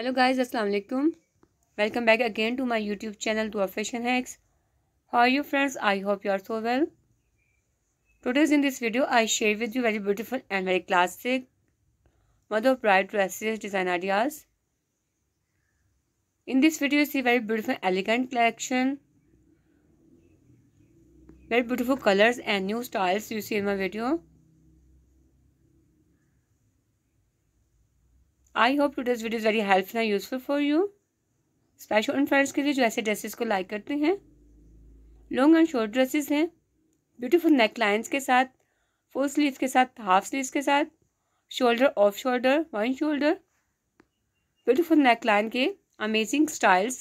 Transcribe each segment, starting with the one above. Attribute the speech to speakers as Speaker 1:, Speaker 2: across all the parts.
Speaker 1: Hello guys अस्सलाम वालेकुम welcome back again to my YouTube channel Dua fashion hacks how you friends I hope you are so well today's in this video I share with you very beautiful and very classic mother of bright dresses design ideas. In this video, you see very beautiful elegant collection. Very beautiful colors and new styles you see in my video. I hope this video is very helpful and useful for you special उन friends के लिए जो ऐसे dresses को like करते हैं long and short dresses हैं beautiful neck lines के साथ फुल स्लीव के साथ हाफ स्लीव के साथ shoulder off shoulder one shoulder beautiful neck line के amazing styles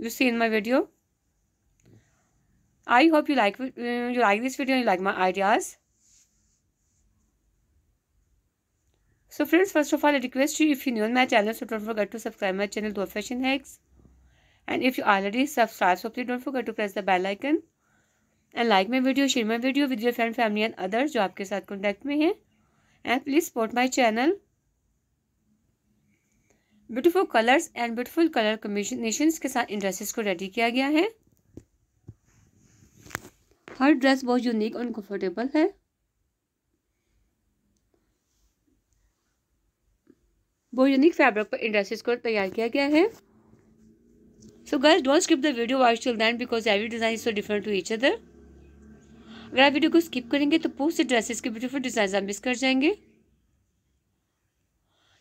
Speaker 1: you see in my video I hope you like you like this video you like my ideas so friends first of all request you if you new my channel so डोट forget to subscribe my channel Dua fashion hacks and if you already subscribe so please don't forget to press the bell icon and like my video share my video with your friend family and others जो आपके साथ contact में हैं and please support my channel beautiful colours and beautiful colour combination के साथ इन dresses को ready किया गया है हर ड्रेस बहुत यूनिक और कम्फर्टेबल है वो यूनिक फैब्रिक पर इंडस्ट्रीज को तैयार किया गया है so girls don't skip the video watch till then because every design is so different to each other अगर आप वीडियो को स्किप करेंगे तो बहुत से ड्रेसेस के ब्यूटीफुल डिज़ाइन आप मिस कर जाएंगे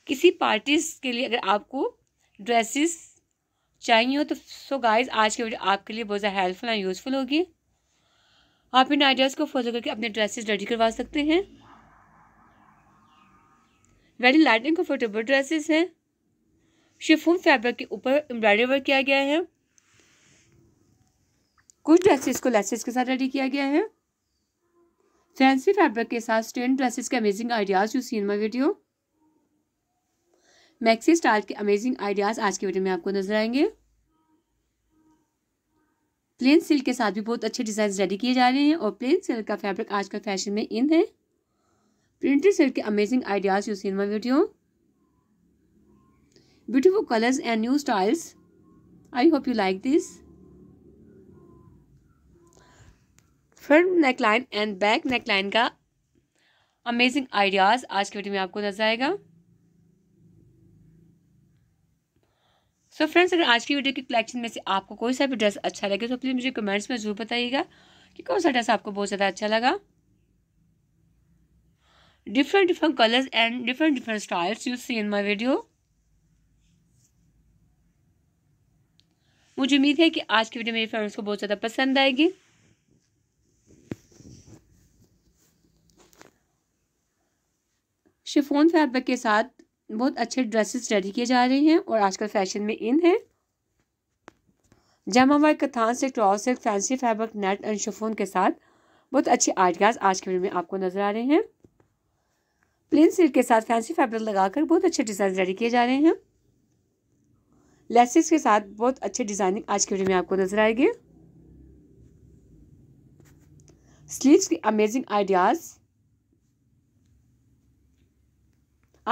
Speaker 1: किसी पार्टीज के लिए अगर आपको ड्रेसेस चाहिए हो तो सो so गाइज आज की वीडियो आपके लिए बहुत ज़्यादा हेल्पफुल एंड यूज़फुल होगी आप इन आइडियाज़ को फॉलो करके अपने ड्रेसेस रेडी करवा सकते हैं very light and comfortable dresses हैं शिफोन फैब्रिक के ऊपर एम्ब्रॉयडरी वर्क किया गया है कुछ ड्रेसेस को लेसेस के साथ रेडी किया गया है फैंसी फैब्रिक के साथ स्टेन ड्रेसेस के amazing ideas you see in my video maxi style के अमेजिंग आइडियाज़ आज की वीडियो में आपको नजर आएंगे प्लेन सिल्क के साथ भी बहुत अच्छे डिज़ाइन रेडी किए जा रहे हैं और प्लेन सिल्क का फैब्रिक आज का फैशन में इन है printed सेट के amazing ideas you see in my video beautiful colours and new styles I hope you like this front neckline and back neckline का अमेजिंग आइडियाज़ आज के वीडियो में आपको नजर आएगा सो so फ्रेंड्स अगर आज की वीडियो की कलेक्शन में से आपको कोई सा भी ड्रेस अच्छा लगे तो प्लीज़ मुझे कमेंट्स में ज़रूर बताइएगा कि कौन सा ड्रेस आपको बहुत ज़्यादा अच्छा लगा different different colors and different different styles you see in my video मुझे उम्मीद है कि आज की वीडियो मेरे फ्रेंड्स को बहुत ज़्यादा पसंद आएगी शिफोन फैब्रिक के साथ बहुत अच्छे ड्रेसेस रेडी किए जा रहे हैं और आजकल फैशन में इन है जामावार कथान से क्रॉस से fancy fabric net and chiffon के साथ बहुत अच्छे आइडियाज़ आज के वीडियो में आपको नज़र आ रहे हैं प्लेन सिल्क के साथ फैंसी फैब्रिक लगाकर बहुत अच्छे डिज़ाइन रेडी किए जा रहे हैं लेसिस के साथ बहुत अच्छे डिज़ाइनिंग आज के वीडियो में आपको नजर आएगी स्लीव्स की amazing ideas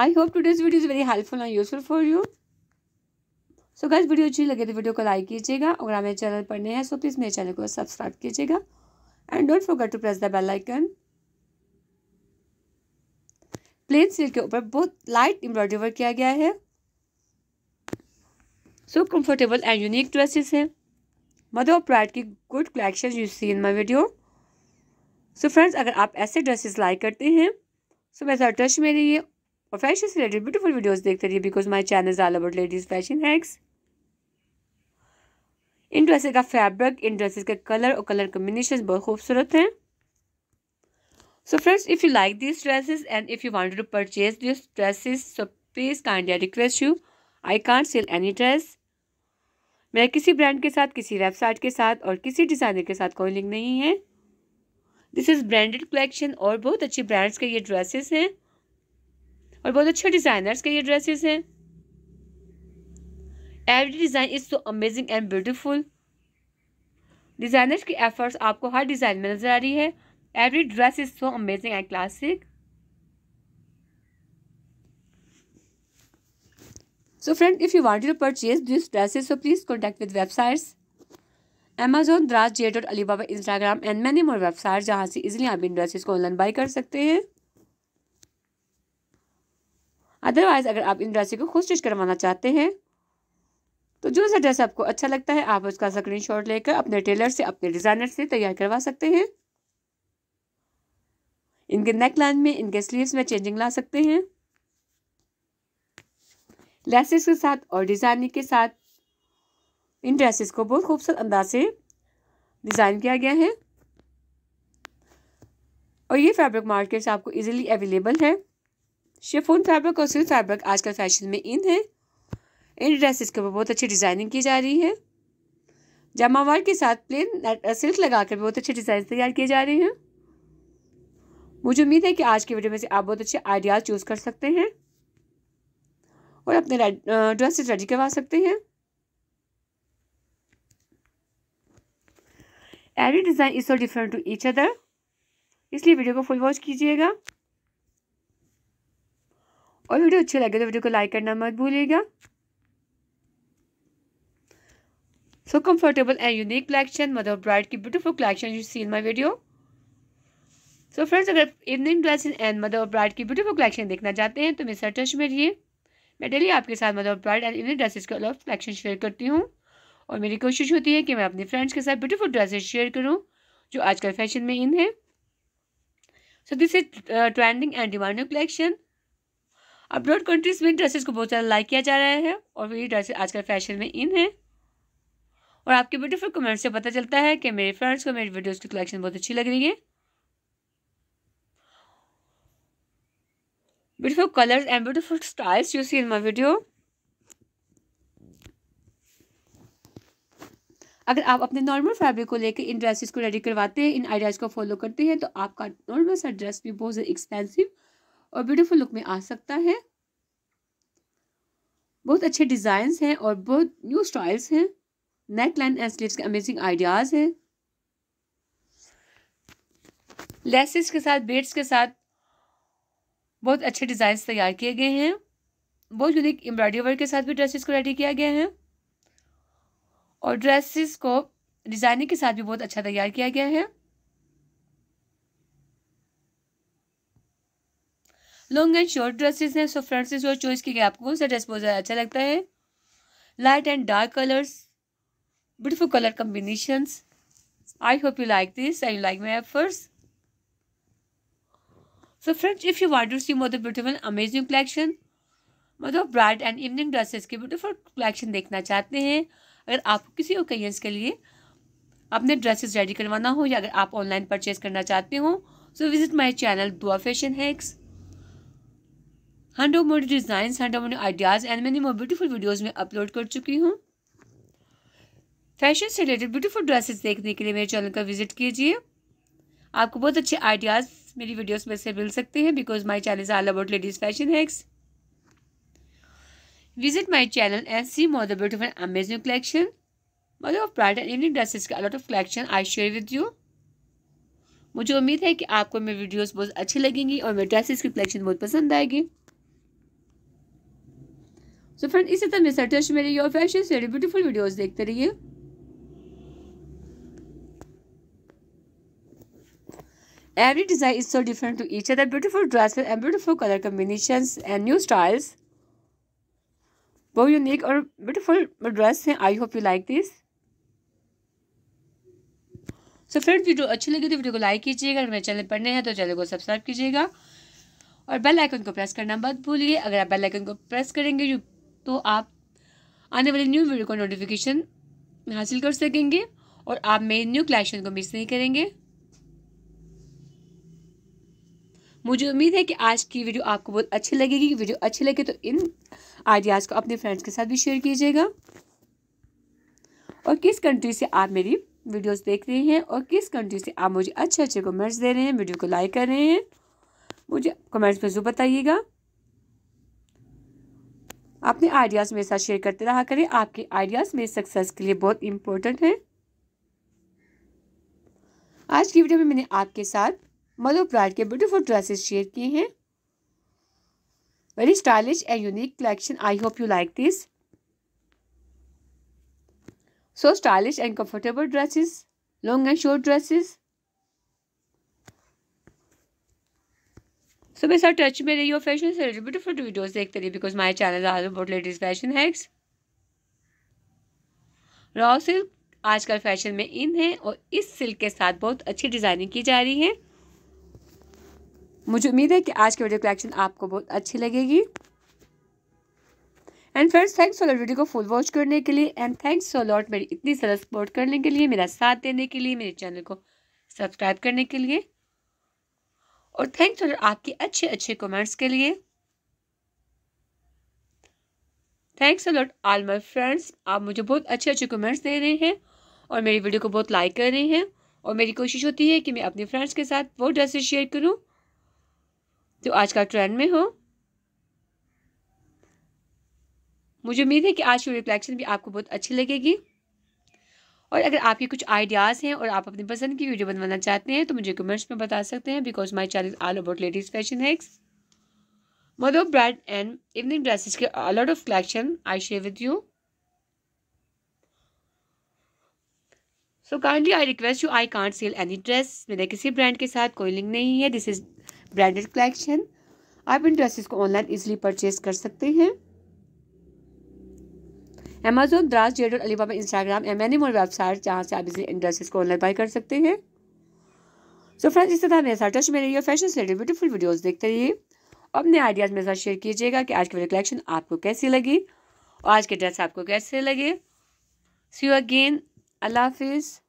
Speaker 1: I hope today's video is very helpful and useful for you so guys video अच्छी लगे तो वीडियो को लाइक कीजिएगा अगर मेरे चैनल पर नए हैं सो प्लीज़ मेरे चैनल को सब्सक्राइब कीजिएगा and don't forget to press the bell icon plain silk के ऊपर बहुत लाइट एम्ब्रॉयडरी वर्क किया गया है so comfortable and unique dresses है मदर ऑफ प्राइड की good collection you see in my video so friends अगर आप ऐसे ड्रेसेस लाइक करते हैं सो मैं टच में रहिए और फैशन से रिलेटेड ब्यूटीफुल वीडियोज देखते रहिए because my channel is all about ladies fashion hacks इन ड्रेसेस का फैब्रिक इन ड्रेसेस के कलर और कलर कम्बिनेशन बहुत खूबसूरत हैं so friends if you like these dresses and if you wanted to purchase these dresses so please kindly request you i can't sell any dress मेरा किसी brand के साथ किसी वेबसाइट के साथ और किसी डिज़ाइनर के साथ कोई लिंक नहीं है दिस इज़ ब्रांडेड कलेक्शन और बहुत अच्छे ब्रांड्स के ये ड्रेसेस हैं और बहुत अच्छे डिज़ाइनर्स के ये ड्रेसेस हैं every design is so amazing and beautiful designers की एफर्ट्स आपको हर डिज़ाइन में नज़र आ रही है Every dress is so amazing and classic. So friend, if you wanted to purchase these dresses, so please contact with websites. Amazon, Draz, J.dot, Alibaba, Instagram and many more websites जहाँ से easily आप इन dresses को online buy कर सकते हैं. Otherwise अगर आप इन ड्रेसेस को खुद स्टिच करवाना चाहते हैं तो जो सा ड्रेस आपको अच्छा लगता है आप उसका स्क्रीनशॉट लेकर अपने टेलर से अपने डिज़ाइनर से तैयार करवा सकते हैं इनके नेक लाइन में इनके स्लीव्स में चेंजिंग ला सकते हैं लेसेस के साथ और डिज़ाइनिंग के साथ इन ड्रेसेस को बहुत खूबसूरत अंदाज से डिज़ाइन किया गया है और ये फैब्रिक मार्केट से आपको इजीली अवेलेबल है शेफोन फैब्रिक और सिल्क फैब्रिक आजकल फैशन में इन है इन ड्रेसेस के ऊपर बहुत अच्छी डिज़ाइनिंग की जा रही है जमावार के साथ प्लेन सिल्क लगा कर बहुत अच्छे डिज़ाइन तैयार किए जा रहे हैं मुझे उम्मीद है कि आज की वीडियो में से आप बहुत अच्छे आइडियाज़ चूज़ कर सकते हैं और अपने ड्रेसेस रेडी करवा सकते हैं every design is so different to each other इसलिए वीडियो को फुल वॉच कीजिएगा और वीडियो अच्छी लगे तो वीडियो को लाइक करना मत भूलिएगा so comfortable and unique collection mother bride की beautiful collection you in my video so so friends अगर evening dress and mother of bride की ब्यूटीफुल कलेक्शन देखना चाहते हैं तो मेरे सर टच में रहिए मैं डेली आपके साथ mother of bride and evening dresses के अलग कलेक्शन शेयर करती हूँ और मेरी कोशिश होती है कि मैं अपने फ्रेंड्स के साथ ब्यूटीफुल ड्रेसेस शेयर करूँ जो आजकल फैशन में इन है so this is trending and demanding collection abroad countries में ड्रेसेस को बहुत ज़्यादा लाइक किया जा रहा है और ये ड्रेसेस आजकल फैशन में इन है और आपके ब्यूटीफुल कमेंट्स से पता चलता है कि मेरे फ्रेंड्स को मेरी वीडियोज़ की कलेक्शन बहुत अच्छी लग रही है beautiful colors and beautiful styles you see in my video अगर आप अपने नॉर्मल फैब्रिक को लेकर इन ड्रेसेस को रेडी करवाते हैं इन आइडियाज़ को फॉलो करते हैं तो आपका नॉर्मल सा ड्रेस भी बहुत ज़्यादा एक्सपेंसिव और ब्यूटीफुल लुक में आ सकता है बहुत अच्छे डिज़ाइंस हैं और बहुत न्यू स्टाइल्स हैं नेक लाइन एंड स्लीव्स के अमेजिंग आइडियाज़ हैं लेसेस के साथ बेड्स के साथ बहुत अच्छे डिजाइन तैयार किए गए हैं बहुत यूनिक एम्ब्रॉयडरी वर्क के साथ भी ड्रेसेस को रेडी किया गया है और ड्रेसेस को डिज़ाइनिंग के साथ भी बहुत अच्छा तैयार किया गया है लॉन्ग एंड शॉर्ट ड्रेसेस हैं सो फ्रेंड्स इस और चॉइस की गई आपको कौन सा ड्रेस बहुत ज़्यादा अच्छा लगता है light and dark colours beautiful colour combinations I hope you like this I like my efforts so friends if you want to see more the beautiful amazing collection मतलब ब्राइड एंड इवनिंग ड्रेसेस के beautiful collection देखना चाहते हैं अगर आपको किसी occasion के लिए अपने ड्रेसेस रेडी करवाना हो या अगर आप ऑनलाइन परचेज करना चाहते हो so visit my channel Dua fashion hacks hundred मोडी डिज़ाइन हंड्रेड मोडी आइडियाज़ एंड मैंने मोर ब्यूटीफुल वीडियोज़ में अपलोड कर चुकी हूँ फैशन से रिलेटेड ब्यूटीफुल ड्रेसेस देखने के लिए मेरे चैनल का विजिट कीजिए आपको बहुत अच्छे आइडियाज़ मेरी वीडियोस में से मिल सकते हैं because my channel is all about ladies fashion hacks visit my channel and see more the beautiful amazing collection मतलब of bright and evening dresses का a lot of collection I share with you मुझे उम्मीद है कि आपको मेरी videos बहुत अच्छी लगेंगी और मेरे ड्रेसेस की कलेक्शन बहुत पसंद आएगी सो फ्रेंड इसी तरह मेरे साथ मेरे योर फैशन से ब्यूटीफुल वीडियोज़ देखते रहिए Every design is so different to each other. Beautiful dresses and beautiful color combinations and new styles. बहुत यूनिक और ब्यूटीफुल ड्रेस हैं I hope you like this so friend video अच्छी लगी तो video को like कीजिएगा अगर मेरे चैनल पढ़ने हैं तो चैनल को सब्सक्राइब कीजिएगा और बेल आइकन को प्रेस करना मत भूलिए अगर आप बेल आइकन को प्रेस करेंगे तो आप आने वाली न्यू वीडियो को नोटिफिकेशन हासिल कर सकेंगे और आप मेरी न्यू कलेक्शन को मिस नहीं करेंगे मुझे उम्मीद है कि आज की वीडियो आपको बहुत अच्छी लगेगी वीडियो अच्छी लगे तो इन आइडियाज़ को अपने फ्रेंड्स के साथ भी शेयर कीजिएगा और किस कंट्री से आप मेरी वीडियोस देख रहे हैं और किस कंट्री से आप मुझे अच्छे अच्छे कमेंट्स दे रहे हैं वीडियो को लाइक कर रहे हैं मुझे कमेंट्स में ज़रूर बताइएगा अपने आइडियाज़ मेरे साथ शेयर करते रहा करें आपके आइडियाज़ मेरे सक्सेस के लिए बहुत इम्पोर्टेंट हैं आज की वीडियो में मैंने आपके साथ मधु ब्रांड के ब्यूटीफुल ड्रेसेस शेयर किए हैं very stylish and unique collection I hope you like this so stylish and comfortable dresses long and short dresses so मेरे साथ टच में रही हो फैशन से रिलेटेड ब्यूटीफुल वीडियोस देखते रहिए because my channel are about ladies fashion hacks raw silk आजकल fashion में इन है और इस सिल्क के साथ बहुत अच्छी डिज़ाइनिंग की जा रही है मुझे उम्मीद है कि आज की वीडियो कलेक्शन आपको बहुत अच्छी लगेगी and friends thanks for video को फुल वॉच करने के लिए एंड थैंक्स फॉर लॉट मेरी इतनी सारा सपोर्ट करने के लिए मेरा साथ देने के लिए मेरे चैनल को सब्सक्राइब करने के लिए और थैंक्स फॉर आपके अच्छे अच्छे कमेंट्स के लिए thanks a lot all my friends आप मुझे बहुत अच्छे अच्छे कमेंट्स दे रहे हैं और मेरी वीडियो को बहुत लाइक कर रहे हैं और मेरी कोशिश होती है कि मैं अपने फ्रेंड्स के साथ वो ड्रेसेस शेयर करूँ जो आजकल ट्रेंड में हो मुझे उम्मीद है कि आज की रिफ्लेक्शन भी आपको बहुत अच्छी लगेगी और अगर आपके कुछ आइडियाज़ हैं और आप अपनी पसंद की वीडियो बनवाना चाहते हैं तो मुझे कमेंट्स में बता सकते हैं because my channel all about ladies fashion hacks mother of bride and evening dresses के a lot of collection I share with you so kindly I request you I can't sell any dress मेरे किसी brand के साथ कोई link नहीं है this is branded collection आप इन ड्रेसेस को ऑनलाइन इजीली परचेज कर सकते हैं अमेजोन द्रास और अलीबाबा इंस्टाग्राम एम मैनी वेबसाइट जहाँ से आप इजिली इन ड्रेसेस को ऑनलाइन बाई कर सकते हैं सो फ्रेंड्स इस तरह मेरे साथ टच में रहिए फैशन से रिलेटेड ब्यूटीफुल वीडियोज देखते रहिए अपने आइडियाज़ मेरे साथ शेयर कीजिएगा कि आज की वीडियो कलेक्शन आपको कैसी लगी और आज के ड्रेस आपको कैसे लगे सी यू अगेन अल्लाह हाफिज़